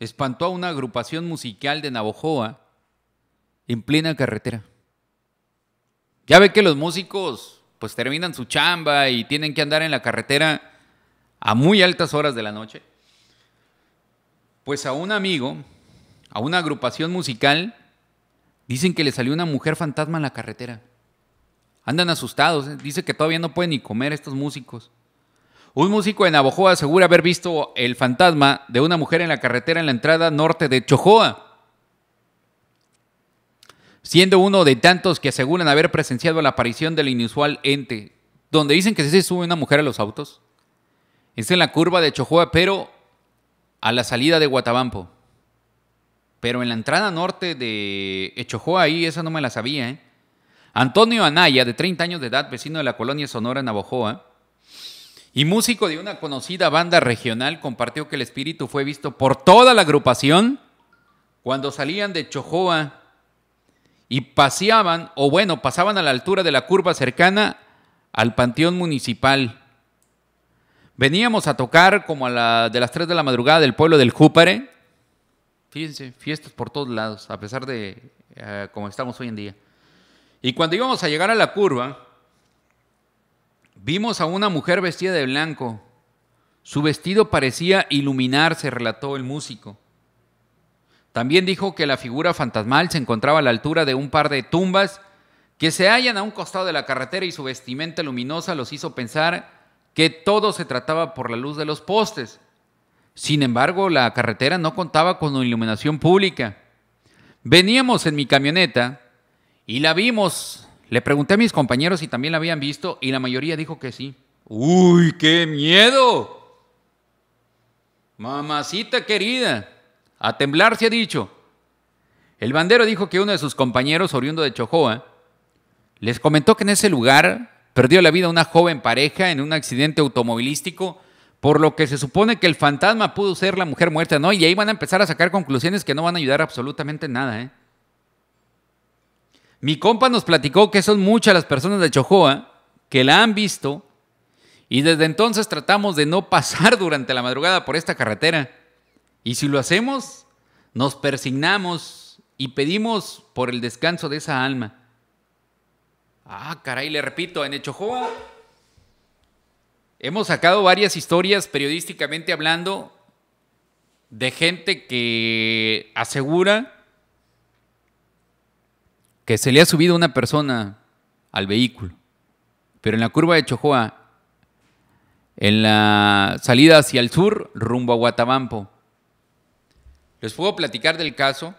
espantó a una agrupación musical de Navojoa en plena carretera. Ya ve que los músicos pues terminan su chamba y tienen que andar en la carretera a muy altas horas de la noche. Pues a un amigo, a una agrupación musical, dicen que le salió una mujer fantasma en la carretera. Andan asustados, ¿eh? dice que todavía no pueden ni comer estos músicos. Un músico en Navojoa asegura haber visto el fantasma de una mujer en la carretera en la entrada norte de Chojoa, siendo uno de tantos que aseguran haber presenciado la aparición del inusual ente, donde dicen que se sube una mujer a los autos. Está en la curva de Chojoa, pero a la salida de Guatabampo. Pero en la entrada norte de Chojoa, ahí esa no me la sabía. ¿eh? Antonio Anaya, de 30 años de edad, vecino de la colonia Sonora, en Navajoa y músico de una conocida banda regional, compartió que el espíritu fue visto por toda la agrupación cuando salían de Chojoa y paseaban, o bueno, pasaban a la altura de la curva cercana al Panteón Municipal. Veníamos a tocar como a la, de las 3 de la madrugada del pueblo del Júpare. Fíjense, fiestas por todos lados, a pesar de eh, cómo estamos hoy en día. Y cuando íbamos a llegar a la curva, Vimos a una mujer vestida de blanco. Su vestido parecía iluminarse, relató el músico. También dijo que la figura fantasmal se encontraba a la altura de un par de tumbas que se hallan a un costado de la carretera y su vestimenta luminosa los hizo pensar que todo se trataba por la luz de los postes. Sin embargo, la carretera no contaba con iluminación pública. Veníamos en mi camioneta y la vimos le pregunté a mis compañeros si también la habían visto y la mayoría dijo que sí. ¡Uy, qué miedo! Mamacita querida, a temblar se ha dicho. El bandero dijo que uno de sus compañeros, oriundo de Chojoa, les comentó que en ese lugar perdió la vida una joven pareja en un accidente automovilístico, por lo que se supone que el fantasma pudo ser la mujer muerta, ¿no? Y ahí van a empezar a sacar conclusiones que no van a ayudar absolutamente nada, ¿eh? Mi compa nos platicó que son muchas las personas de Chojoa que la han visto y desde entonces tratamos de no pasar durante la madrugada por esta carretera. Y si lo hacemos, nos persignamos y pedimos por el descanso de esa alma. Ah, caray, le repito, en Chojoa hemos sacado varias historias periodísticamente hablando de gente que asegura que se le ha subido una persona al vehículo, pero en la curva de Chojoa, en la salida hacia el sur, rumbo a Guatabampo. Les puedo platicar del caso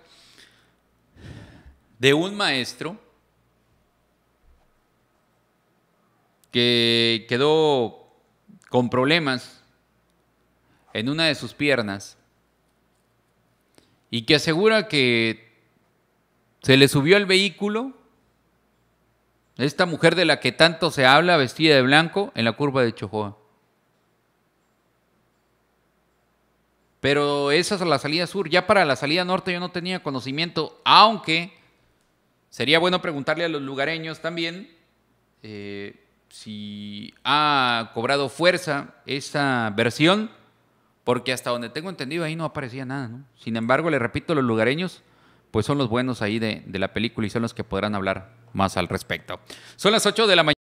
de un maestro que quedó con problemas en una de sus piernas y que asegura que se le subió al vehículo esta mujer de la que tanto se habla, vestida de blanco, en la curva de Chojoa. Pero esa es la salida sur. Ya para la salida norte yo no tenía conocimiento, aunque sería bueno preguntarle a los lugareños también eh, si ha cobrado fuerza esa versión, porque hasta donde tengo entendido ahí no aparecía nada. Sin embargo, le repito, los lugareños pues son los buenos ahí de, de la película y son los que podrán hablar más al respecto. Son las 8 de la mañana.